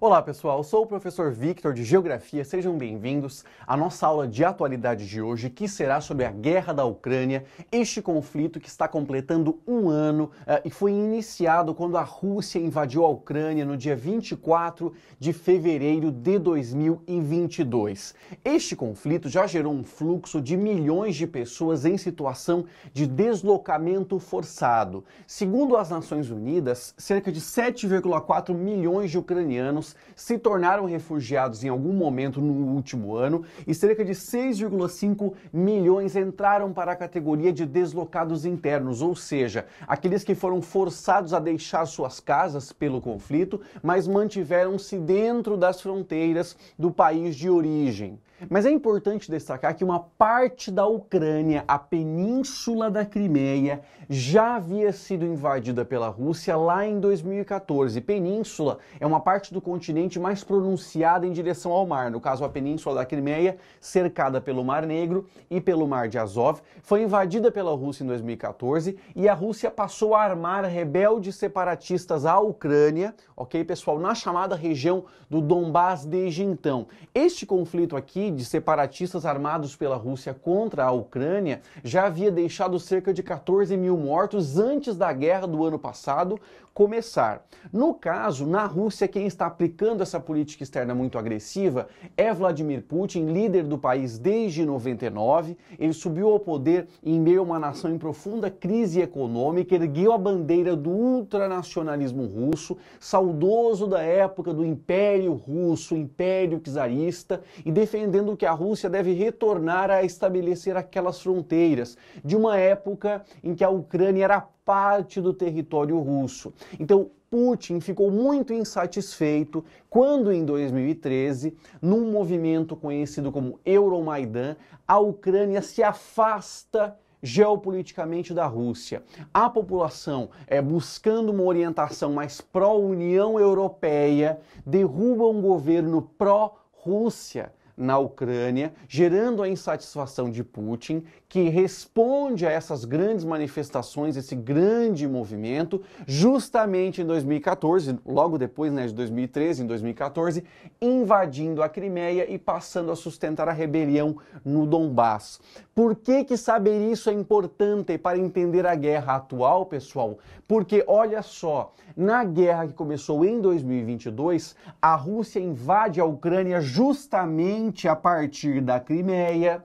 Olá pessoal, sou o professor Victor de Geografia, sejam bem-vindos à nossa aula de atualidade de hoje, que será sobre a guerra da Ucrânia, este conflito que está completando um ano eh, e foi iniciado quando a Rússia invadiu a Ucrânia no dia 24 de fevereiro de 2022. Este conflito já gerou um fluxo de milhões de pessoas em situação de deslocamento forçado. Segundo as Nações Unidas, cerca de 7,4 milhões de ucranianos se tornaram refugiados em algum momento no último ano e cerca de 6,5 milhões entraram para a categoria de deslocados internos, ou seja, aqueles que foram forçados a deixar suas casas pelo conflito, mas mantiveram-se dentro das fronteiras do país de origem. Mas é importante destacar que uma parte da Ucrânia, a península da Crimeia, já havia sido invadida pela Rússia lá em 2014. Península é uma parte do continente mais pronunciada em direção ao mar. No caso, a península da Crimeia, cercada pelo Mar Negro e pelo Mar de Azov, foi invadida pela Rússia em 2014 e a Rússia passou a armar rebeldes separatistas à Ucrânia, ok, pessoal, na chamada região do Donbás desde então. Este conflito aqui de separatistas armados pela Rússia contra a Ucrânia já havia deixado cerca de 14 mil mortos antes da guerra do ano passado começar. No caso, na Rússia, quem está aplicando essa política externa muito agressiva é Vladimir Putin, líder do país desde 99. Ele subiu ao poder em meio a uma nação em profunda crise econômica, ergueu a bandeira do ultranacionalismo russo, saudoso da época do Império Russo, Império czarista, e defendeu defendendo que a Rússia deve retornar a estabelecer aquelas fronteiras de uma época em que a Ucrânia era parte do território russo. Então, Putin ficou muito insatisfeito quando, em 2013, num movimento conhecido como Euromaidan, a Ucrânia se afasta geopoliticamente da Rússia. A população, é, buscando uma orientação mais pró-União Europeia, derruba um governo pró-Rússia na Ucrânia, gerando a insatisfação de Putin, que responde a essas grandes manifestações, esse grande movimento, justamente em 2014, logo depois né, de 2013, em 2014, invadindo a Crimeia e passando a sustentar a rebelião no Donbass. Por que, que saber isso é importante para entender a guerra atual, pessoal? Porque olha só, na guerra que começou em 2022, a Rússia invade a Ucrânia justamente principalmente a partir da Crimeia,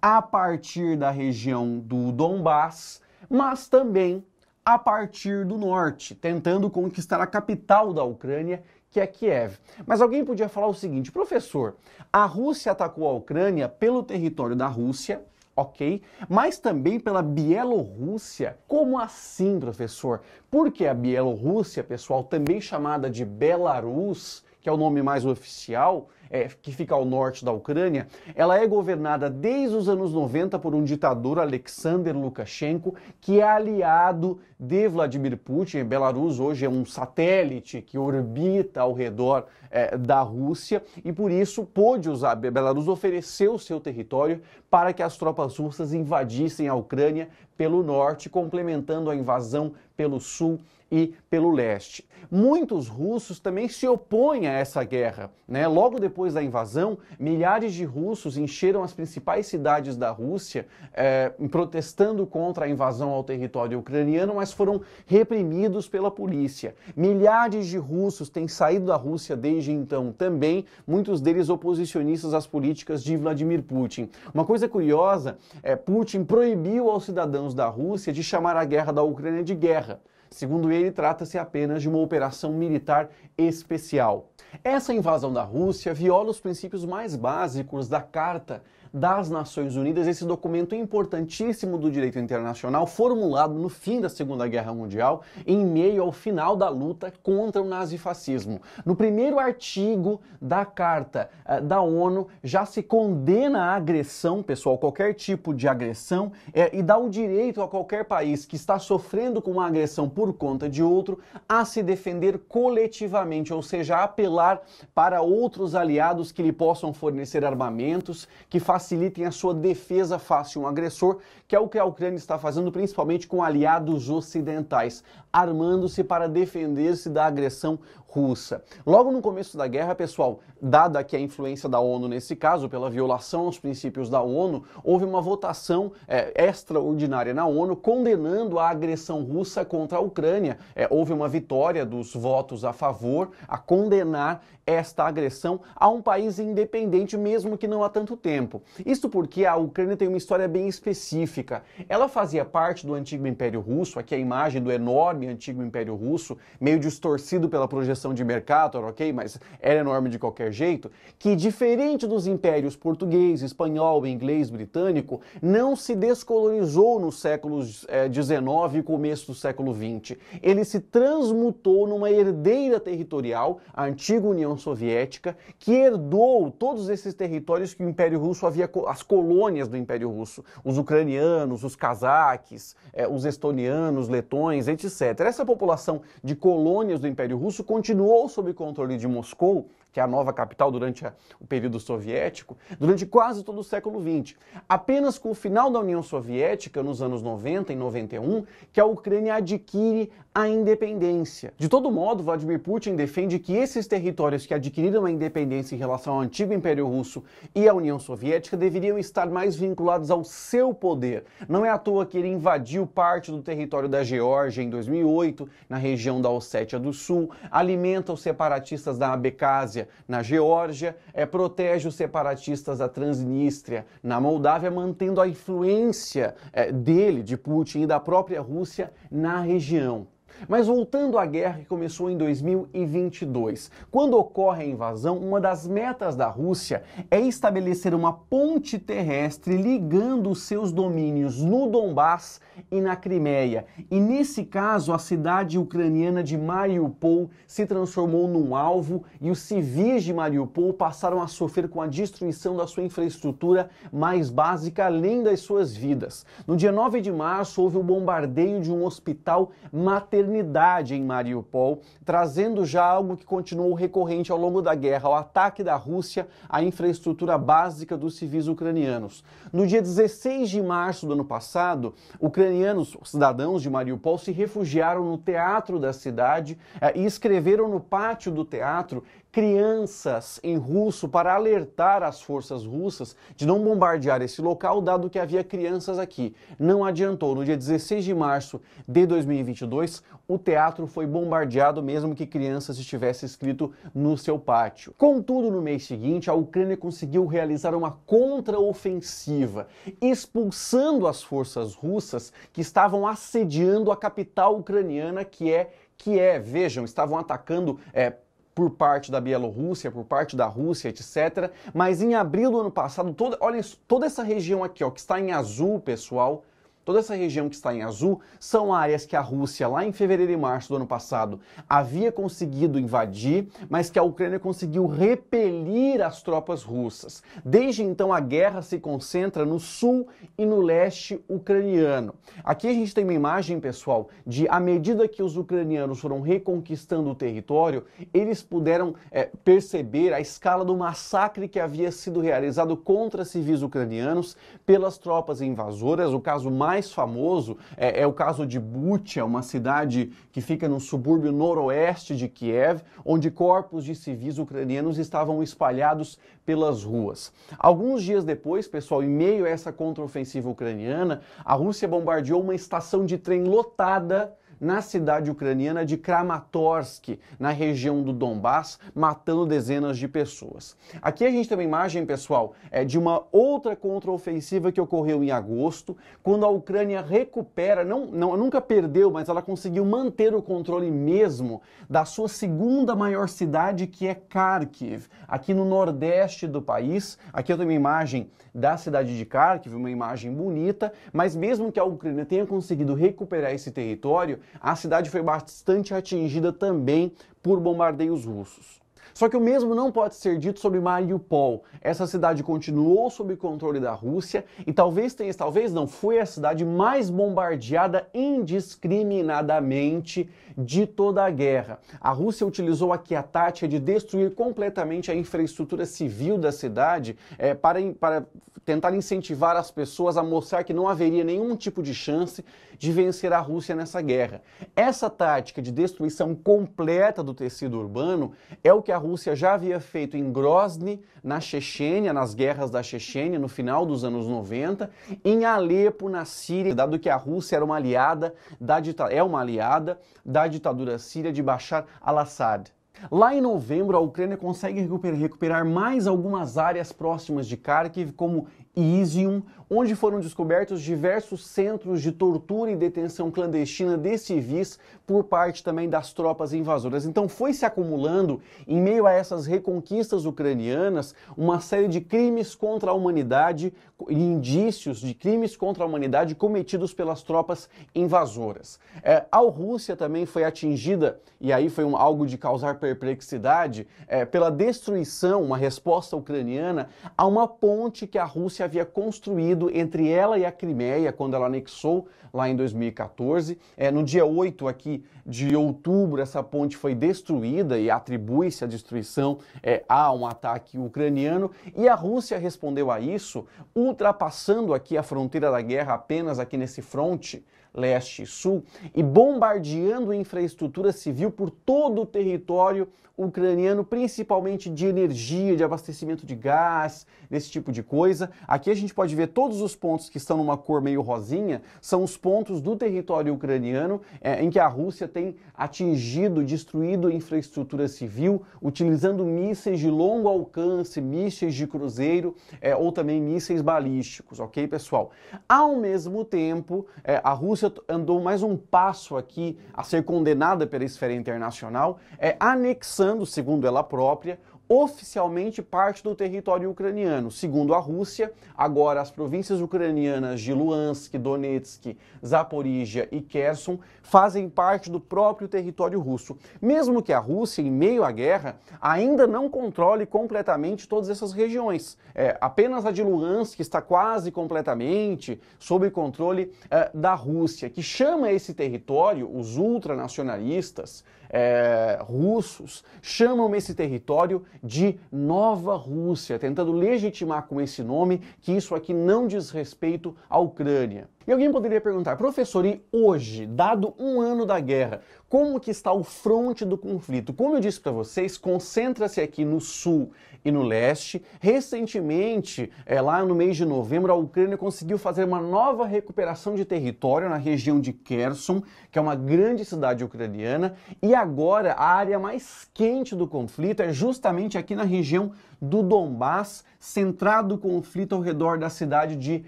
a partir da região do Donbass, mas também a partir do norte, tentando conquistar a capital da Ucrânia, que é Kiev. Mas alguém podia falar o seguinte, professor, a Rússia atacou a Ucrânia pelo território da Rússia, ok? Mas também pela Bielorrússia. Como assim, professor? Porque a Bielorrússia, pessoal, também chamada de Belarus, que é o nome mais oficial, é, que fica ao norte da Ucrânia, ela é governada desde os anos 90 por um ditador, Alexander Lukashenko, que é aliado de Vladimir Putin. Belarus hoje é um satélite que orbita ao redor é, da Rússia e por isso pôde usar, Belarus ofereceu seu território para que as tropas russas invadissem a Ucrânia pelo norte, complementando a invasão pelo sul e pelo leste. Muitos russos também se opõem a essa guerra. Né? Logo depois da invasão, milhares de russos encheram as principais cidades da Rússia, eh, protestando contra a invasão ao território ucraniano, mas foram reprimidos pela polícia. Milhares de russos têm saído da Rússia desde então também, muitos deles oposicionistas às políticas de Vladimir Putin. Uma coisa curiosa é Putin proibiu aos cidadãos da Rússia de chamar a guerra da Ucrânia de guerra. Segundo ele, trata-se apenas de uma operação militar especial. Essa invasão da Rússia viola os princípios mais básicos da Carta das Nações Unidas, esse documento importantíssimo do direito internacional, formulado no fim da Segunda Guerra Mundial, em meio ao final da luta contra o nazifascismo. No primeiro artigo da Carta uh, da ONU, já se condena a agressão, pessoal, qualquer tipo de agressão, é, e dá o direito a qualquer país que está sofrendo com uma agressão por conta de outro a se defender coletivamente, ou seja, apelar para outros aliados que lhe possam fornecer armamentos, que façam facilitem a sua defesa face a um agressor, que é o que a Ucrânia está fazendo principalmente com aliados ocidentais armando-se para defender-se da agressão russa. Logo no começo da guerra, pessoal, dada que a influência da ONU nesse caso, pela violação aos princípios da ONU, houve uma votação é, extraordinária na ONU condenando a agressão russa contra a Ucrânia. É, houve uma vitória dos votos a favor a condenar esta agressão a um país independente, mesmo que não há tanto tempo. Isto porque a Ucrânia tem uma história bem específica. Ela fazia parte do antigo Império Russo, aqui a imagem do enorme enorme antigo Império Russo, meio distorcido pela projeção de Mercator, ok? Mas era enorme de qualquer jeito, que diferente dos impérios português, espanhol, inglês, britânico, não se descolonizou nos séculos XIX eh, e começo do século XX. Ele se transmutou numa herdeira territorial, a antiga União Soviética, que herdou todos esses territórios que o Império Russo havia, as colônias do Império Russo, os ucranianos, os cazaques, eh, os estonianos, letões, etc. Essa população de colônias do Império Russo continuou sob controle de Moscou que é a nova capital durante a, o período soviético, durante quase todo o século XX. Apenas com o final da União Soviética, nos anos 90 e 91, que a Ucrânia adquire a independência. De todo modo, Vladimir Putin defende que esses territórios que adquiriram a independência em relação ao antigo Império Russo e à União Soviética deveriam estar mais vinculados ao seu poder. Não é à toa que ele invadiu parte do território da Geórgia em 2008, na região da Ossétia do Sul, alimenta os separatistas da Abecásia Rússia, na Geórgia, é, protege os separatistas da Transnistria, na Moldávia, mantendo a influência é, dele, de Putin e da própria Rússia na região. Mas voltando à guerra que começou em 2022, quando ocorre a invasão, uma das metas da Rússia é estabelecer uma ponte terrestre ligando seus domínios no Donbás e na Crimeia. E nesse caso, a cidade ucraniana de Mariupol se transformou num alvo e os civis de Mariupol passaram a sofrer com a destruição da sua infraestrutura mais básica, além das suas vidas. No dia 9 de março, houve o bombardeio de um hospital maternal modernidade em Mariupol, trazendo já algo que continuou recorrente ao longo da guerra, o ataque da Rússia à infraestrutura básica dos civis ucranianos. No dia 16 de março do ano passado, ucranianos, cidadãos de Mariupol, se refugiaram no teatro da cidade eh, e escreveram no pátio do teatro crianças em russo para alertar as forças russas de não bombardear esse local, dado que havia crianças aqui. Não adiantou. No dia 16 de março de 2022, o teatro foi bombardeado, mesmo que crianças estivessem escrito no seu pátio. Contudo, no mês seguinte, a Ucrânia conseguiu realizar uma contraofensiva, expulsando as forças russas que estavam assediando a capital ucraniana, que é Kiev. Vejam, estavam atacando é, por parte da Bielorrússia, por parte da Rússia, etc. Mas em abril do ano passado, toda, olha isso, toda essa região aqui, ó, que está em azul, pessoal, Toda essa região que está em azul são áreas que a Rússia, lá em fevereiro e março do ano passado, havia conseguido invadir, mas que a Ucrânia conseguiu repelir as tropas russas. Desde então, a guerra se concentra no sul e no leste ucraniano. Aqui a gente tem uma imagem, pessoal, de à medida que os ucranianos foram reconquistando o território, eles puderam é, perceber a escala do massacre que havia sido realizado contra civis ucranianos pelas tropas invasoras. O caso mais mais famoso é, é o caso de Butia, uma cidade que fica no subúrbio noroeste de Kiev, onde corpos de civis ucranianos estavam espalhados pelas ruas. Alguns dias depois, pessoal, em meio a essa contraofensiva ucraniana, a Rússia bombardeou uma estação de trem lotada na cidade ucraniana de Kramatorsk, na região do Donbass, matando dezenas de pessoas. Aqui a gente tem uma imagem, pessoal, é de uma outra contraofensiva que ocorreu em agosto, quando a Ucrânia recupera, não, não nunca perdeu, mas ela conseguiu manter o controle mesmo da sua segunda maior cidade, que é Kharkiv, aqui no nordeste do país. Aqui eu tenho uma imagem da cidade de Kharkiv, uma imagem bonita, mas mesmo que a Ucrânia tenha conseguido recuperar esse território, a cidade foi bastante atingida também por bombardeios russos. Só que o mesmo não pode ser dito sobre Mariupol. Essa cidade continuou sob controle da Rússia e talvez tenha, talvez não, foi a cidade mais bombardeada indiscriminadamente de toda a guerra. A Rússia utilizou aqui a tática de destruir completamente a infraestrutura civil da cidade é, para, para tentar incentivar as pessoas a mostrar que não haveria nenhum tipo de chance de vencer a Rússia nessa guerra. Essa tática de destruição completa do tecido urbano é o que a Rússia já havia feito em Grozny, na Chechênia, nas guerras da Chechênia, no final dos anos 90, em Alepo, na Síria, dado que a Rússia era uma aliada da é uma aliada da ditadura síria de Bashar al-Assad. Lá em novembro, a Ucrânia consegue recuperar mais algumas áreas próximas de Kharkiv, como Isium, onde foram descobertos diversos centros de tortura e detenção clandestina de civis por parte também das tropas invasoras. Então foi se acumulando, em meio a essas reconquistas ucranianas, uma série de crimes contra a humanidade, indícios de crimes contra a humanidade cometidos pelas tropas invasoras. É, a Rússia também foi atingida, e aí foi um, algo de causar perplexidade, é, pela destruição, uma resposta ucraniana, a uma ponte que a Rússia havia construído entre ela e a Crimeia, quando ela anexou lá em 2014. É, no dia 8 aqui de outubro, essa ponte foi destruída e atribui-se a destruição é, a um ataque ucraniano. E a Rússia respondeu a isso, ultrapassando aqui a fronteira da guerra apenas aqui nesse fronte leste e sul, e bombardeando infraestrutura civil por todo o território ucraniano, principalmente de energia, de abastecimento de gás, desse tipo de coisa. Aqui a gente pode ver todos os pontos que estão numa cor meio rosinha, são os pontos do território ucraniano é, em que a Rússia tem atingido, destruído infraestrutura civil, utilizando mísseis de longo alcance, mísseis de cruzeiro é, ou também mísseis balísticos, ok, pessoal? Ao mesmo tempo, é, a Rússia Rússia andou mais um passo aqui a ser condenada pela esfera internacional, é, anexando, segundo ela própria, oficialmente parte do território ucraniano. Segundo a Rússia, agora as províncias ucranianas de Luhansk, Donetsk, Zaporizhia e Kherson fazem parte do próprio território russo. Mesmo que a Rússia, em meio à guerra, ainda não controle completamente todas essas regiões. É, apenas a de Luhansk está quase completamente sob controle é, da Rússia, que chama esse território, os ultranacionalistas, é, russos chamam esse território de Nova Rússia, tentando legitimar com esse nome que isso aqui não diz respeito à Ucrânia. E alguém poderia perguntar, professor, e hoje, dado um ano da guerra, como que está o fronte do conflito? Como eu disse para vocês, concentra-se aqui no sul e no leste. Recentemente, é, lá no mês de novembro, a Ucrânia conseguiu fazer uma nova recuperação de território na região de Kherson, que é uma grande cidade ucraniana. E agora, a área mais quente do conflito é justamente aqui na região do Donbass, centrado o conflito ao redor da cidade de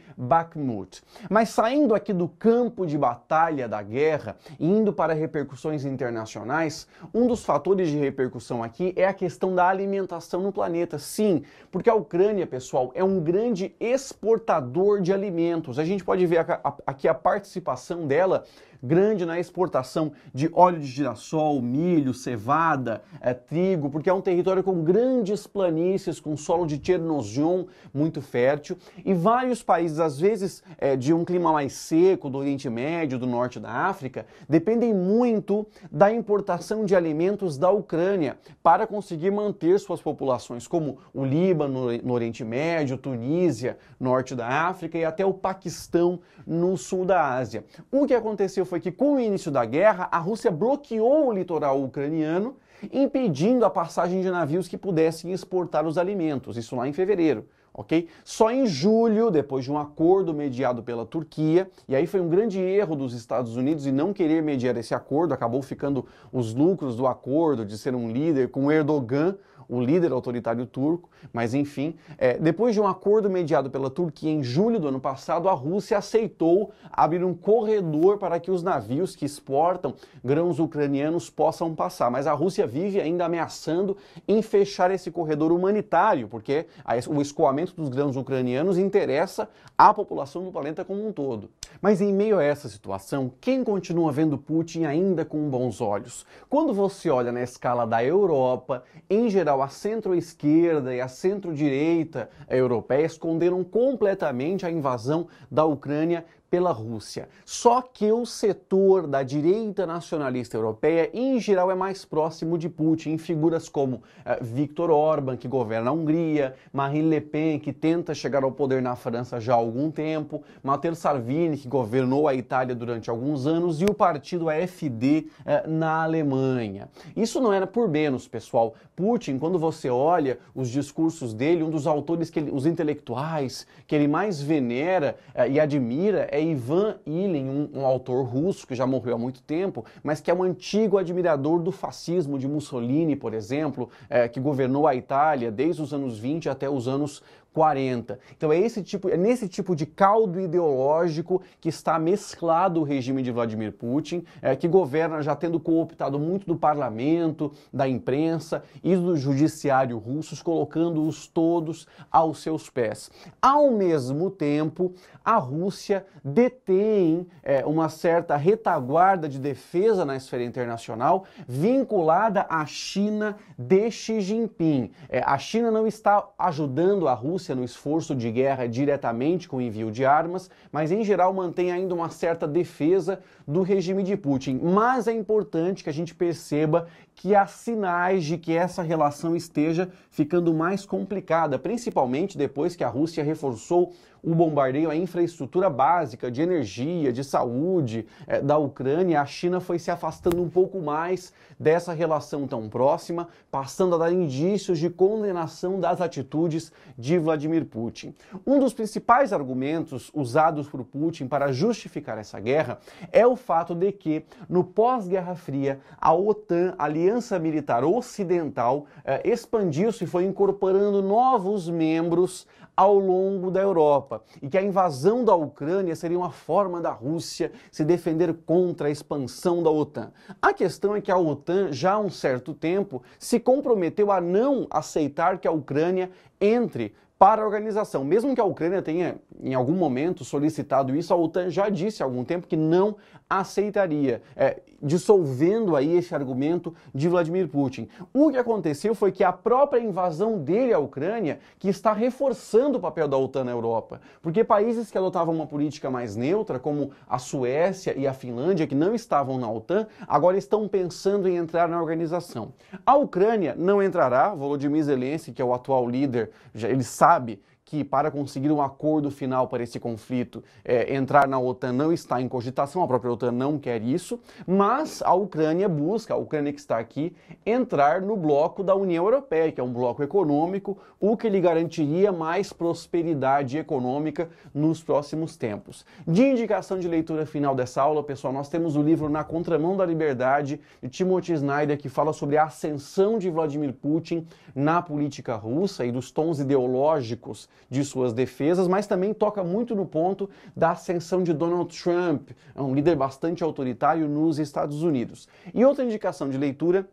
Bakhmut. Mas saindo aqui do campo de batalha da guerra e indo para repercussões internacionais, um dos fatores de repercussão aqui é a questão da alimentação no planeta. Sim, porque a Ucrânia, pessoal, é um grande exportador de alimentos. A gente pode ver aqui a participação dela grande na exportação de óleo de girassol, milho, cevada, é, trigo, porque é um território com grandes planícies, com solo de Tchernozion muito fértil e vários países, às vezes é, de um clima mais seco, do Oriente Médio, do Norte da África, dependem muito da importação de alimentos da Ucrânia para conseguir manter suas populações, como o Líbano no Oriente Médio, Tunísia, Norte da África e até o Paquistão no Sul da Ásia. O que aconteceu foi que, com o início da guerra, a Rússia bloqueou o litoral ucraniano, impedindo a passagem de navios que pudessem exportar os alimentos, isso lá em fevereiro. Okay? Só em julho, depois de um acordo mediado pela Turquia, e aí foi um grande erro dos Estados Unidos em não querer mediar esse acordo, acabou ficando os lucros do acordo de ser um líder com Erdogan, o líder autoritário turco, mas enfim, é, depois de um acordo mediado pela Turquia em julho do ano passado, a Rússia aceitou abrir um corredor para que os navios que exportam grãos ucranianos possam passar. Mas a Rússia vive ainda ameaçando em fechar esse corredor humanitário, porque o escoamento dos grãos ucranianos interessa à população do planeta como um todo. Mas em meio a essa situação, quem continua vendo Putin ainda com bons olhos? Quando você olha na escala da Europa, em geral a centro-esquerda e a centro-direita é, europeia esconderam completamente a invasão da Ucrânia pela Rússia. Só que o setor da direita nacionalista europeia, em geral, é mais próximo de Putin, figuras como uh, Viktor Orban, que governa a Hungria, Marine Le Pen, que tenta chegar ao poder na França já há algum tempo, Matteo Salvini, que governou a Itália durante alguns anos, e o partido AfD uh, eh, na Alemanha. Isso não era por menos, pessoal. Putin, quando você olha os discursos dele, um dos autores, que ele, os intelectuais que ele mais venera uh, e admira é é Ivan Ilin, um, um, autor russo que já morreu há muito tempo, mas que é um antigo admirador do fascismo de Mussolini, por exemplo, é, que governou a Itália desde os anos 20 até os anos 40. Então é, esse tipo, é nesse tipo de caldo ideológico que está mesclado o regime de Vladimir Putin, é, que governa já tendo cooptado muito do parlamento, da imprensa e do judiciário russos, colocando-os todos aos seus pés. Ao mesmo tempo, a Rússia detém é, uma certa retaguarda de defesa na esfera internacional vinculada à China de Xi Jinping. É, a China não está ajudando a Rússia Rússia no esforço de guerra é diretamente com o envio de armas, mas em geral mantém ainda uma certa defesa do regime de Putin. Mas é importante que a gente perceba que há sinais de que essa relação esteja ficando mais complicada, principalmente depois que a Rússia reforçou o bombardeio à infraestrutura básica de energia, de saúde é, da Ucrânia, a China foi se afastando um pouco mais dessa relação tão próxima, passando a dar indícios de condenação das atitudes de Vladimir Putin. Um dos principais argumentos usados por Putin para justificar essa guerra é o fato de que, no pós-Guerra Fria, a OTAN, a Aliança Militar Ocidental, eh, expandiu-se e foi incorporando novos membros ao longo da Europa e que a invasão da Ucrânia seria uma forma da Rússia se defender contra a expansão da OTAN. A questão é que a OTAN, já há um certo tempo, se comprometeu a não aceitar que a Ucrânia entre para a organização. Mesmo que a Ucrânia tenha, em algum momento, solicitado isso, a OTAN já disse há algum tempo que não aceitaria, é, dissolvendo aí este argumento de Vladimir Putin. O que aconteceu foi que a própria invasão dele à Ucrânia que está reforçando o papel da OTAN na Europa, porque países que adotavam uma política mais neutra, como a Suécia e a Finlândia, que não estavam na OTAN, agora estão pensando em entrar na organização. A Ucrânia não entrará, Volodymyr Zelensky, que é o atual líder, já ele sabe que, para conseguir um acordo final para esse conflito, é, entrar na OTAN não está em cogitação, a própria OTAN não quer isso, mas a Ucrânia busca, a Ucrânia que está aqui, entrar no bloco da União Europeia, que é um bloco econômico, o que lhe garantiria mais prosperidade econômica nos próximos tempos. De indicação de leitura final dessa aula, pessoal, nós temos o livro Na Contramão da Liberdade, de Timothy Snyder, que fala sobre a ascensão de Vladimir Putin na política russa e dos tons ideológicos de suas defesas, mas também toca muito no ponto da ascensão de Donald Trump, é um líder bastante autoritário nos Estados Unidos. E outra indicação de leitura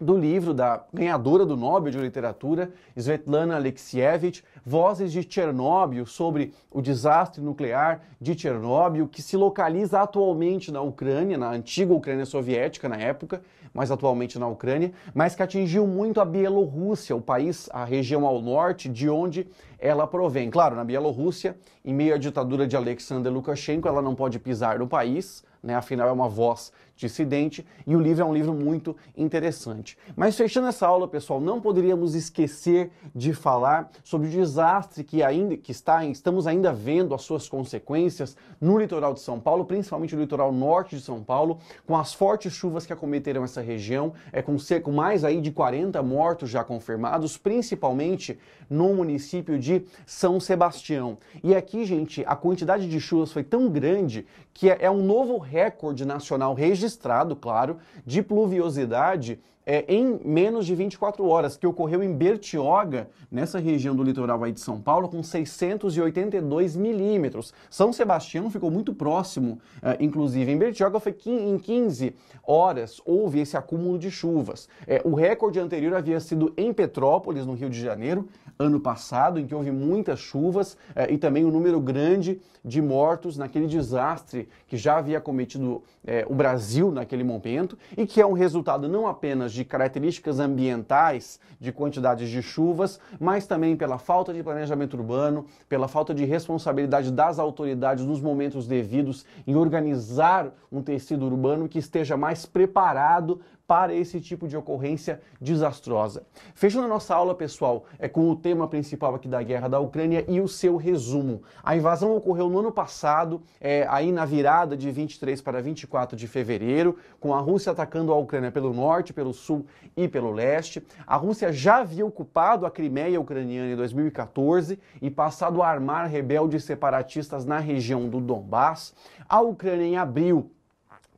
do livro da ganhadora do Nobel de Literatura, Svetlana Alexievich, Vozes de Chernobyl sobre o desastre nuclear de Chernobyl, que se localiza atualmente na Ucrânia, na antiga Ucrânia soviética na época, mas atualmente na Ucrânia, mas que atingiu muito a Bielorrússia, o país, a região ao norte de onde ela provém. Claro, na Bielorrússia, em meio à ditadura de Alexander Lukashenko, ela não pode pisar no país, né? afinal é uma voz dissidente, e o livro é um livro muito interessante. Mas fechando essa aula, pessoal, não poderíamos esquecer de falar sobre o desastre que ainda que está, estamos ainda vendo as suas consequências no litoral de São Paulo, principalmente no litoral norte de São Paulo, com as fortes chuvas que acometeram essa região, é com cerca mais aí de 40 mortos já confirmados, principalmente no município de São Sebastião. E aqui, gente, a quantidade de chuvas foi tão grande que é, é um novo recorde nacional registrado, claro, de pluviosidade é, em menos de 24 horas, que ocorreu em Bertioga, nessa região do litoral aí de São Paulo, com 682 milímetros. São Sebastião ficou muito próximo, é, inclusive em Bertioga foi em 15 horas houve esse acúmulo de chuvas. É, o recorde anterior havia sido em Petrópolis, no Rio de Janeiro, ano passado, em que houve muitas chuvas é, e também um número grande de mortos naquele desastre que já havia cometido é, o Brasil naquele momento e que é um resultado não apenas de características ambientais, de quantidades de chuvas, mas também pela falta de planejamento urbano, pela falta de responsabilidade das autoridades nos momentos devidos em organizar um tecido urbano que esteja mais preparado para esse tipo de ocorrência desastrosa. Fechando a nossa aula, pessoal, é com o tema principal aqui da guerra da Ucrânia e o seu resumo. A invasão ocorreu no ano passado, é, aí na virada de 23 para 24 de fevereiro, com a Rússia atacando a Ucrânia pelo norte, pelo sul e pelo leste. A Rússia já havia ocupado a Crimeia ucraniana em 2014 e passado a armar rebeldes separatistas na região do Donbass. A Ucrânia, em abril,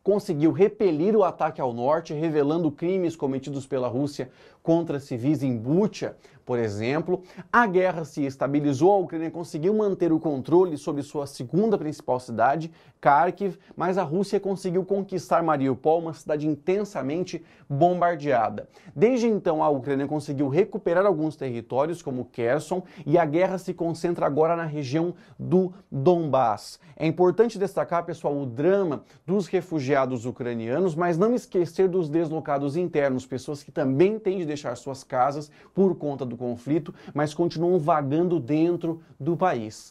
conseguiu repelir o ataque ao norte, revelando crimes cometidos pela Rússia contra civis em Butia. Por exemplo, a guerra se estabilizou, a Ucrânia conseguiu manter o controle sobre sua segunda principal cidade, Kharkiv, mas a Rússia conseguiu conquistar Mariupol, uma cidade intensamente bombardeada. Desde então, a Ucrânia conseguiu recuperar alguns territórios, como Kherson, e a guerra se concentra agora na região do Donbass. É importante destacar, pessoal, o drama dos refugiados ucranianos, mas não esquecer dos deslocados internos, pessoas que também têm de deixar suas casas por conta do do conflito, mas continuam vagando dentro do país.